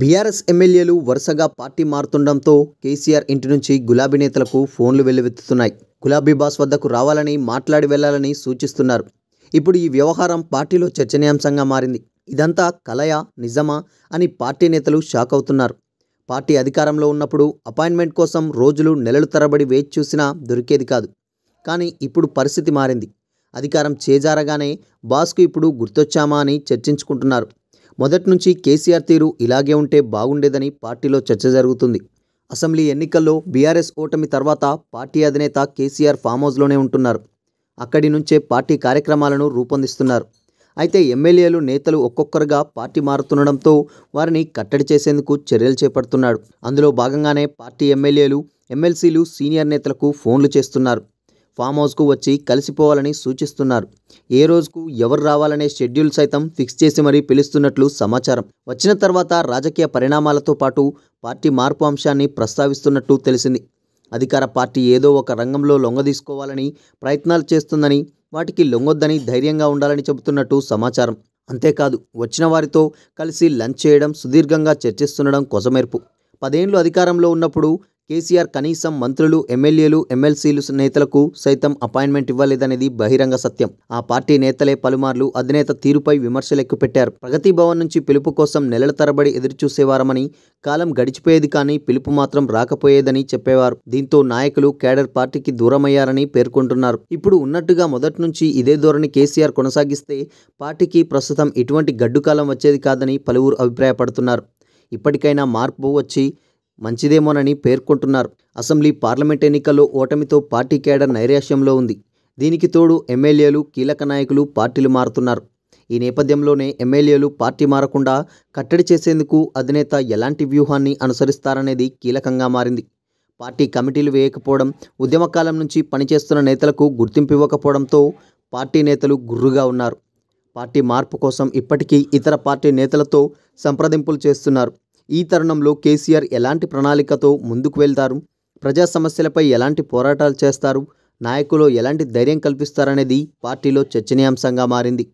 BRS ఎమ్మెల్యేలు వరుసగా party మారుతుండటంతో KCR ఇంటి నుంచి గులాబీ నేతలకు ఫోన్లు వెల్లువెత్తుతున్నాయి గులాబీ బాస్ వద్దకు రావాలని మాట్లాడి వెళ్లాలని సూచిస్తున్నారు ఇప్పుడు ఈ వ్యవహారం పార్టీలో చర్చనీయాంశంగా మారింది ఇదంతా కలయా నిజమా అని పార్టీ నేతలు షాక్ అవుతున్నారు పార్టీ అధికారంలో ఉన్నప్పుడు అపాయింట్మెంట్ కోసం రోజులు నెలలు తరబడి వేచి చూసినా దొరికేది కాదు కానీ ఇప్పుడు పరిస్థితి మారింది అధికారం చేజారగానే బాస్కు ఇప్పుడు గుర్తొచ్చామా అని చర్చించుకుంటున్నారు మొదటి నుంచి కేసీఆర్ తీరు ఇలాగే ఉంటే బాగుండేదని పార్టీలో చర్చ జరుగుతుంది అసెంబ్లీ ఎన్నికల్లో బీఆర్ఎస్ ఓటమి తర్వాత పార్టీ అధినేత కేసీఆర్ ఫామ్ హౌస్లోనే ఉంటున్నారు అక్కడి నుంచే పార్టీ కార్యక్రమాలను రూపొందిస్తున్నారు అయితే ఎమ్మెల్యేలు నేతలు ఒక్కొక్కరుగా పార్టీ మారుతుండడంతో వారిని కట్టడి చేసేందుకు చర్యలు చేపడుతున్నాడు అందులో భాగంగానే పార్టీ ఎమ్మెల్యేలు ఎమ్మెల్సీలు సీనియర్ నేతలకు ఫోన్లు చేస్తున్నారు ఫామ్ హౌస్కు వచ్చి కలిసిపోవాలని సూచిస్తున్నారు ఏ రోజుకు ఎవరు రావాలనే షెడ్యూల్ సైతం ఫిక్స్ చేసి మరీ పిలుస్తున్నట్లు సమాచారం వచ్చిన తర్వాత రాజకీయ పరిణామాలతో పాటు పార్టీ మార్పు అంశాన్ని ప్రస్తావిస్తున్నట్టు తెలిసింది అధికార పార్టీ ఏదో ఒక రంగంలో లొంగదీసుకోవాలని ప్రయత్నాలు చేస్తుందని వాటికి లొంగొద్దని ధైర్యంగా ఉండాలని చెబుతున్నట్టు సమాచారం అంతేకాదు వచ్చిన వారితో కలిసి లంచ్ చేయడం సుదీర్ఘంగా చర్చిస్తుండడం కొసమేర్పు పదేండ్లు అధికారంలో ఉన్నప్పుడు కేసీఆర్ కనీసం మంత్రులు ఎమ్మెల్యేలు ఎమ్మెల్సీలు నేతలకు సైతం అపాయింట్మెంట్ ఇవ్వలేదనేది బహిరంగ సత్యం ఆ పార్టీ నేతలే పలుమార్లు అధినేత తీరుపై పెట్టారు ప్రగతి భవన్ నుంచి పిలుపు కోసం నెలల తరబడి ఎదురుచూసేవారమని కాలం గడిచిపోయేది కానీ పిలుపు మాత్రం రాకపోయేదని చెప్పేవారు దీంతో నాయకులు కేడర్ పార్టీకి దూరమయ్యారని పేర్కొంటున్నారు ఇప్పుడు ఉన్నట్టుగా మొదటి నుంచి ఇదే ధోరణి కేసీఆర్ కొనసాగిస్తే పార్టీకి ప్రస్తుతం ఇటువంటి గడ్డుకాలం వచ్చేది కాదని పలువురు అభిప్రాయపడుతున్నారు ఇప్పటికైనా మార్పు వచ్చి మంచిదేమోనని పేర్కొంటున్నారు అసెంబ్లీ పార్లమెంట్ ఎన్నికల్లో ఓటమితో పార్టీ కేడర్ నైరాశ్యంలో ఉంది దీనికి తోడు ఎమ్మెల్యేలు కీలక నాయకులు పార్టీలు మారుతున్నారు ఈ నేపథ్యంలోనే ఎమ్మెల్యేలు పార్టీ మారకుండా కట్టడి చేసేందుకు అధినేత ఎలాంటి వ్యూహాన్ని అనుసరిస్తారనేది కీలకంగా మారింది పార్టీ కమిటీలు వేయకపోవడం ఉద్యమకాలం నుంచి పనిచేస్తున్న నేతలకు గుర్తింపు ఇవ్వకపోవడంతో పార్టీ నేతలు గుర్రుగా ఉన్నారు పార్టీ మార్పు కోసం ఇప్పటికీ ఇతర పార్టీ నేతలతో సంప్రదింపులు చేస్తున్నారు ఈ తరుణంలో కేసీఆర్ ఎలాంటి ప్రణాళికతో ముందుకు వెళ్తారు ప్రజా సమస్యలపై ఎలాంటి పోరాటాలు చేస్తారు నాయకులు ఎలాంటి ధైర్యం కల్పిస్తారనేది పార్టీలో చర్చనీయాంశంగా మారింది